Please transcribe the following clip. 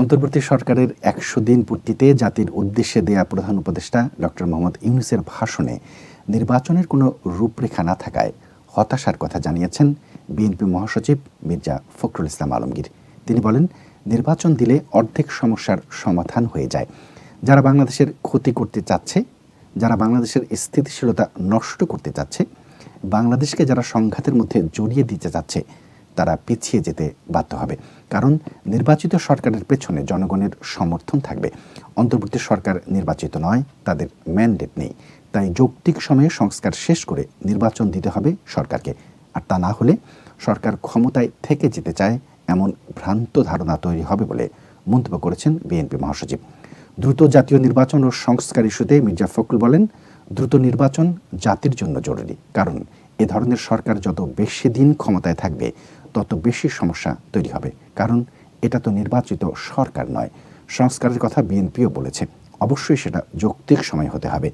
অন্তর্বর্তী সরকারের একশো দিন পূর্তিতে জাতির উদ্দেশ্যে দেয়া প্রধান উপদেষ্টা ডক্টর মোহাম্মদ ইউনুসের ভাষণে নির্বাচনের কোনো রূপরেখা না থাকায় হতাশার কথা জানিয়েছেন বিএনপি মহাসচিব মির্জা ফখরুল ইসলাম আলমগীর তিনি বলেন নির্বাচন দিলে অর্ধেক সমস্যার সমাধান হয়ে যায় যারা বাংলাদেশের ক্ষতি করতে চাচ্ছে যারা বাংলাদেশের স্থিতিশীলতা নষ্ট করতে চাচ্ছে বাংলাদেশকে যারা সংঘাতের মধ্যে জড়িয়ে দিতে চাচ্ছে তারা পিছিয়ে যেতে বাধ্য হবে কারণ নির্বাচিত সরকারের পেছনে জনগণের সমর্থন থাকবে অন্তর্বর্তী সরকার নির্বাচিত নয় তাদের ম্যান্ডেট নেই তাই যৌক্তিক সময়ে সংস্কার শেষ করে নির্বাচন দিতে হবে সরকারকে আর তা না হলে সরকার ক্ষমতায় থেকে যেতে চায় এমন ভ্রান্ত ধারণা তৈরি হবে বলে মন্তব্য করেছেন বিএনপি মহাসচিব দ্রুত জাতীয় নির্বাচন ও সংস্কার ইস্যুতে মির্জা ফখরুল বলেন দ্রুত নির্বাচন জাতির জন্য জরুরি কারণ এ ধরনের সরকার যত বেশি দিন ক্ষমতায় থাকবে তত বেশি সমস্যা তৈরি হবে কারণ এটা তো নির্বাচিত সরকার নয় সংস্কারের কথা বিএনপিও বলেছে অবশ্যই সেটা যৌক্তিক সময় হতে হবে